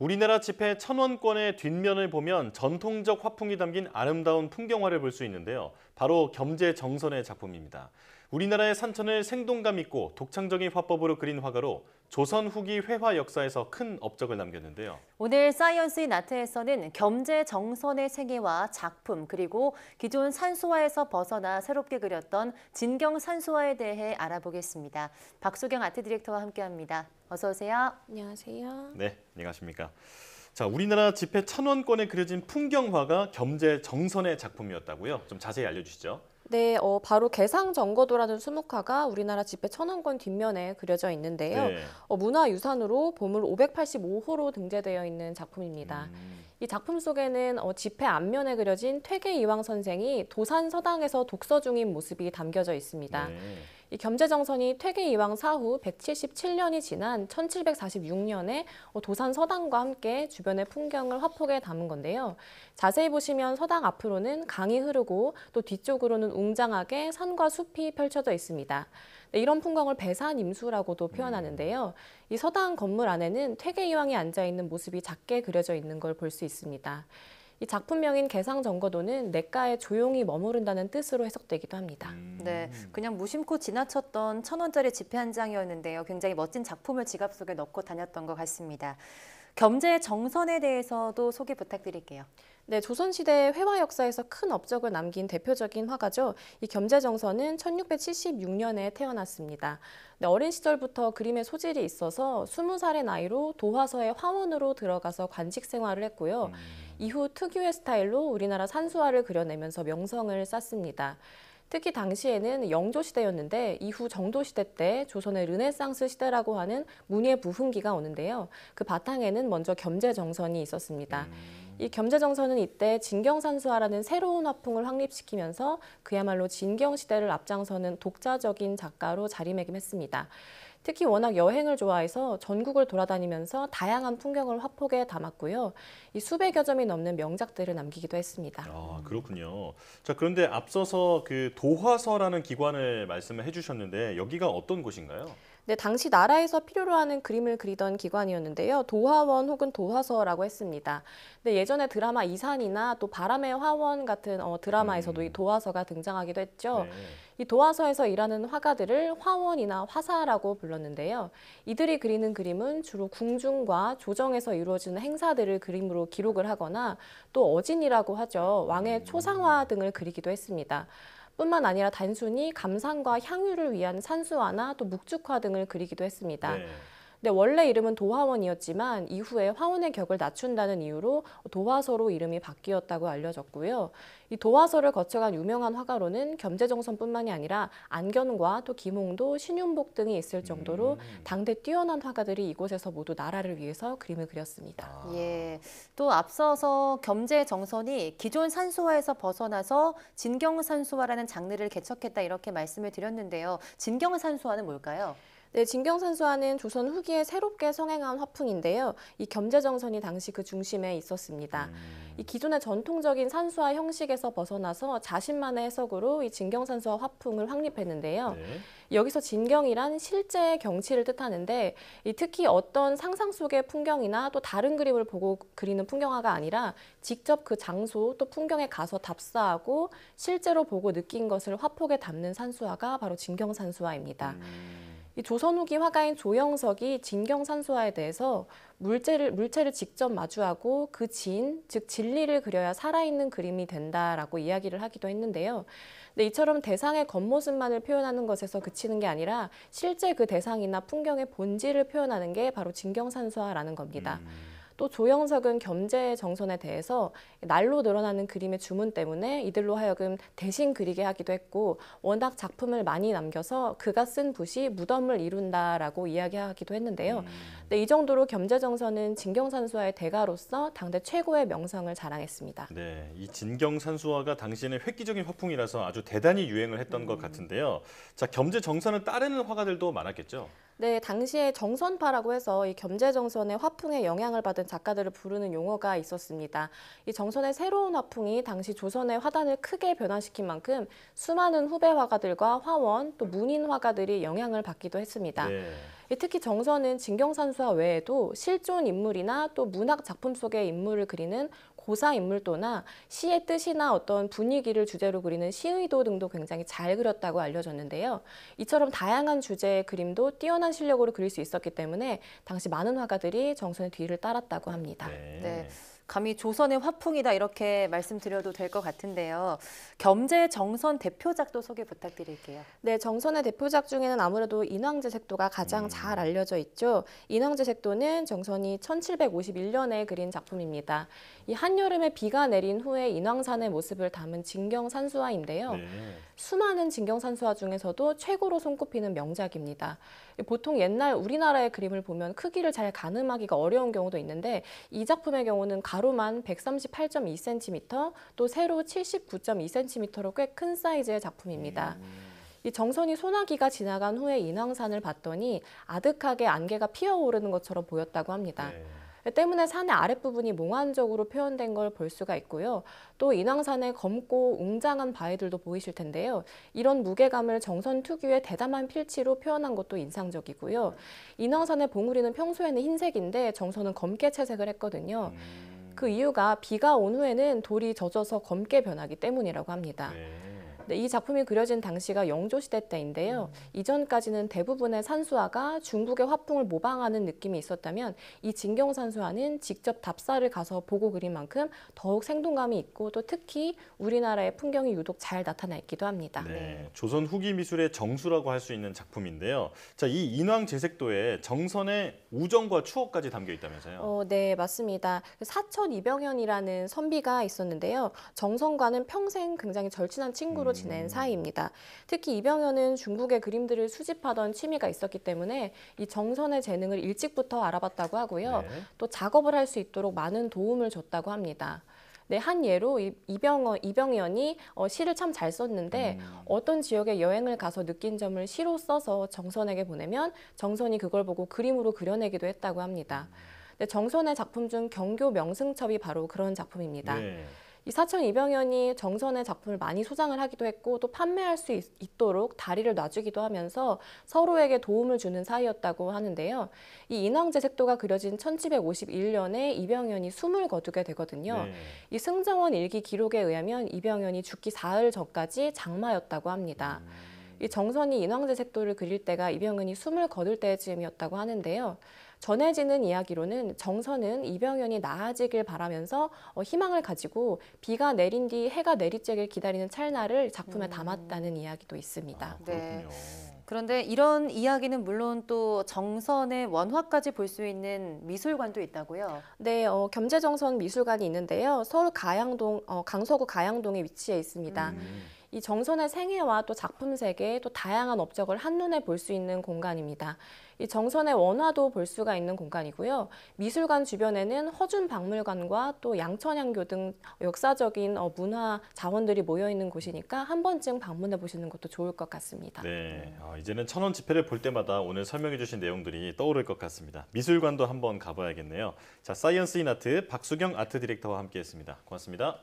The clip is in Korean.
우리나라 집회 천원권의 뒷면을 보면 전통적 화풍이 담긴 아름다운 풍경화를 볼 수 있는데요. 바로 겸재 정선의 작품입니다. 우리나라의 산천을 생동감 있고 독창적인 화법으로 그린 화가로 조선 후기 회화 역사에서 큰 업적을 남겼는데요. 오늘 사이언스의 나트에서는 겸재 정선의 세계와 작품 그리고 기존 산수화에서 벗어나 새롭게 그렸던 진경 산수화에 대해 알아보겠습니다. 박소경 아트 디렉터와 함께합니다. 어서 오세요. 안녕하세요. 네, 안녕하십니까. 자, 우리나라 지폐 천원권에 그려진 풍경화가 겸재 정선의 작품이었다고요? 좀 자세히 알려주시죠. 네, 어, 바로 개상정거도라는 수묵화가 우리나라 집회 천왕권 뒷면에 그려져 있는데요. 네. 어, 문화유산으로 보물 585호로 등재되어 있는 작품입니다. 음. 이 작품 속에는 어, 집회 앞면에 그려진 퇴계 이황 선생이 도산 서당에서 독서 중인 모습이 담겨져 있습니다. 네. 이 겸재정선이 퇴계 이황 사후 177년이 지난 1746년에 어, 도산 서당과 함께 주변의 풍경을 화폭에 담은 건데요. 자세히 보시면 서당 앞으로는 강이 흐르고 또 뒤쪽으로는 웅장하게 산과 숲이 펼쳐져 있습니다. 네, 이런 풍광을 배산임수라고도 표현하는데요. 이 서당 건물 안에는 퇴계 이황이 앉아 있는 모습이 작게 그려져 있는 걸 볼 수 있습니다. 이 작품명인 개상정거도는 냇가에 조용히 머무른다는 뜻으로 해석되기도 합니다. 음. 네, 그냥 무심코 지나쳤던 천 원짜리 지폐 한 장이었는데요. 굉장히 멋진 작품을 지갑 속에 넣고 다녔던 것 같습니다. 겸재 정선에 대해서도 소개 부탁드릴게요. 네, 조선시대 회화 역사에서 큰 업적을 남긴 대표적인 화가죠. 이 겸재정선은 1676년에 태어났습니다. 네, 어린 시절부터 그림의 소질이 있어서 20살의 나이로 도화서의 화원으로 들어가서 관직 생활을 했고요. 음. 이후 특유의 스타일로 우리나라 산수화를 그려내면서 명성을 쌓습니다. 특히 당시에는 영조 시대였는데 이후 정도 시대 때 조선의 르네상스 시대라고 하는 문예 부흥기가 오는데요. 그 바탕에는 먼저 겸재 정선이 있었습니다. 음. 이 겸재 정선은 이때 진경산수화라는 새로운 화풍을 확립시키면서 그야말로 진경 시대를 앞장서는 독자적인 작가로 자리매김했습니다. 특히 워낙 여행을 좋아해서 전국을 돌아다니면서 다양한 풍경을 화폭에 담았고요. 이 수백여 점이 넘는 명작들을 남기기도 했습니다. 아, 그렇군요. 자, 그런데 앞서서 그 도화서라는 기관을 말씀 해주셨는데 여기가 어떤 곳인가요? 네, 당시 나라에서 필요로 하는 그림을 그리던 기관이었는데요. 도화원 혹은 도화서라고 했습니다. 근데 예전에 드라마 이산이나 또 바람의 화원 같은 어, 드라마에서도 음. 이 도화서가 등장하기도 했죠. 네. 이 도화서에서 일하는 화가들을 화원이나 화사라고 불렀는데요. 이들이 그리는 그림은 주로 궁중과 조정에서 이루어지는 행사들을 그림으로 기록을 하거나 또 어진이라고 하죠. 왕의 음. 초상화 등을 그리기도 했습니다. 뿐만 아니라 단순히 감상과 향유를 위한 산수화나 또 묵축화 등을 그리기도 했습니다. 네. 근데 네, 원래 이름은 도화원이었지만 이후에 화원의 격을 낮춘다는 이유로 도화서로 이름이 바뀌었다고 알려졌고요. 이 도화서를 거쳐간 유명한 화가로는 겸재정선뿐만이 아니라 안견과 또 김홍도, 신윤복 등이 있을 정도로 음. 당대 뛰어난 화가들이 이곳에서 모두 나라를 위해서 그림을 그렸습니다. 아. 예, 또 앞서서 겸재정선이 기존 산수화에서 벗어나서 진경산수화라는 장르를 개척했다 이렇게 말씀을 드렸는데요. 진경산수화는 뭘까요? 네, 진경산수화는 조선 후기에 새롭게 성행한 화풍인데요. 이 겸재정선이 당시 그 중심에 있었습니다. 음. 이 기존의 전통적인 산수화 형식에서 벗어나서 자신만의 해석으로 이 진경산수화 화풍을 확립했는데요. 네. 여기서 진경이란 실제의 경치를 뜻하는데 특히 어떤 상상 속의 풍경이나 또 다른 그림을 보고 그리는 풍경화가 아니라 직접 그 장소 또 풍경에 가서 답사하고 실제로 보고 느낀 것을 화폭에 담는 산수화가 바로 진경산수화입니다. 음. 이 조선 후기 화가인 조영석이 진경산수화에 대해서 물체를, 물체를 직접 마주하고 그 진, 즉 진리를 그려야 살아있는 그림이 된다라고 이야기를 하기도 했는데요. 근데 이처럼 대상의 겉모습만을 표현하는 것에서 그치는 게 아니라 실제 그 대상이나 풍경의 본질을 표현하는 게 바로 진경산소화라는 겁니다. 음. 또 조영석은 겸재 정선에 대해서 날로 늘어나는 그림의 주문 때문에 이들로 하여금 대신 그리게 하기도 했고 워낙 작품을 많이 남겨서 그가 쓴 붓이 무덤을 이룬다라고 이야기하기도 했는데요. 음. 근데 네, 이 정도로 겸재 정선은 진경산수화의 대가로서 당대 최고의 명성을 자랑했습니다. 네, 이 진경산수화가 당시에는 획기적인 화풍이라서 아주 대단히 유행을 했던 음. 것 같은데요. 자, 겸재 정선을 따르는 화가들도 많았겠죠. 네, 당시에 정선파라고 해서 이 겸재 정선의 화풍에 영향을 받은 작가들을 부르는 용어가 있었습니다. 이 정선의 새로운 화풍이 당시 조선의 화단을 크게 변화시킨 만큼 수많은 후배 화가들과 화원 또 문인 화가들이 영향을 받기도 했습니다. 네. 특히 정선은 진경산수화 외에도 실존 인물이나 또 문학 작품 속의 인물을 그리는 고사 인물도나 시의 뜻이나 어떤 분위기를 주제로 그리는 시의도 등도 굉장히 잘 그렸다고 알려졌는데요. 이처럼 다양한 주제의 그림도 뛰어난 실력으로 그릴 수 있었기 때문에 당시 많은 화가들이 정선의 뒤를 따랐다고 합니다. 네. 네. 감히 조선의 화풍이다 이렇게 말씀드려도 될 것 같은데요. 겸재 정선 대표작도 소개 부탁드릴게요. 네, 정선의 대표작 중에는 아무래도 인왕제색도가 가장 음. 잘 알려져 있죠. 인왕제색도는 정선이 1751년에 그린 작품입니다. 이 한여름에 비가 내린 후에 인왕산의 모습을 담은 진경산수화인데요. 네. 수많은 진경산수화 중에서도 최고로 손꼽히는 명작입니다. 보통 옛날 우리나라의 그림을 보면 크기를 잘 가늠하기가 어려운 경우도 있는데 이 작품의 경우는 가 가로만 138.2cm, 또 세로 79.2cm로 꽤 큰 사이즈의 작품입니다. 음. 이 정선이 소나기가 지나간 후에 인왕산을 봤더니 아득하게 안개가 피어오르는 것처럼 보였다고 합니다. 네. 때문에 산의 아랫부분이 몽환적으로 표현된 걸 볼 수가 있고요. 또 인왕산의 검고 웅장한 바위들도 보이실 텐데요. 이런 무게감을 정선 특유의 대담한 필치로 표현한 것도 인상적이고요. 네. 인왕산의 봉우리는 평소에는 흰색인데 정선은 검게 채색을 했거든요. 음. 그 이유가 비가 온 후에는 돌이 젖어서 검게 변하기 때문이라고 합니다. 네. 네, 이 작품이 그려진 당시가 영조시대 때인데요. 음. 이전까지는 대부분의 산수화가 중국의 화풍을 모방하는 느낌이 있었다면 이 진경산수화는 직접 답사를 가서 보고 그린 만큼 더욱 생동감이 있고 또 특히 우리나라의 풍경이 유독 잘 나타나 있기도 합니다. 네, 조선 후기 미술의 정수라고 할 수 있는 작품인데요. 자, 이 인왕 제색도에 정선의 우정과 추억까지 담겨 있다면서요? 어, 네, 맞습니다. 그 사천 이병현이라는 선비가 있었는데요. 정선과는 평생 굉장히 절친한 친구로 지낸 음. 사이입니다. 특히 이병현은 중국의 그림들을 수집하던 취미가 있었기 때문에 이 정선의 재능을 일찍부터 알아봤다고 하고요. 네. 또 작업을 할 수 있도록 많은 도움을 줬다고 합니다. 네, 한 예로 이병어, 이병연이 어, 시를 참 잘 썼는데 음. 어떤 지역에 여행을 가서 느낀 점을 시로 써서 정선에게 보내면 정선이 그걸 보고 그림으로 그려내기도 했다고 합니다. 음. 네, 정선의 작품 중 경교 명승첩이 바로 그런 작품입니다. 네. 이 사천 이병현이 정선의 작품을 많이 소장을 하기도 했고 또 판매할 수 있, 도록 다리를 놔주기도 하면서 서로에게 도움을 주는 사이였다고 하는데요. 이 인왕제 색도가 그려진 1751년에 이병현이 숨을 거두게 되거든요. 네. 이 승정원 일기 기록에 의하면 이병현이 죽기 사흘 전까지 장마였다고 합니다. 음. 이 정선이 인왕제 색도를 그릴 때가 이병현이 숨을 거둘 때쯤이었다고 하는데요. 전해지는 이야기로는 정선은 이병현이 나아지길 바라면서 어, 희망을 가지고 비가 내린 뒤 해가 내리쬐길 기다리는 찰나를 작품에 음. 담았다는 이야기도 있습니다. 아, 네. 그런데 이런 이야기는 물론 또 정선의 원화까지 볼 수 있는 미술관도 있다고요? 네, 어, 겸재정선 미술관이 있는데요. 서울 가양동, 어, 강서구 가양동에 위치해 있습니다. 음. 이 정선의 생애와 또 작품 세계 또 다양한 업적을 한눈에 볼 수 있는 공간입니다. 이 정선의 원화도 볼 수가 있는 공간이고요. 미술관 주변에는 허준 박물관과 또 양천향교 등 역사적인 어, 문화 자원들이 모여 있는 곳이니까 한 번쯤 방문해 보시는 것도 좋을 것 같습니다. 네, 아, 이제는 천원 집회를볼 때마다 오늘 설명해 주신 내용들이 떠오를 것 같습니다. 미술관도 한번 가봐야겠네요. 자, 사이언스 인 아트 박수경 아트 디렉터와 함께했습니다. 고맙습니다.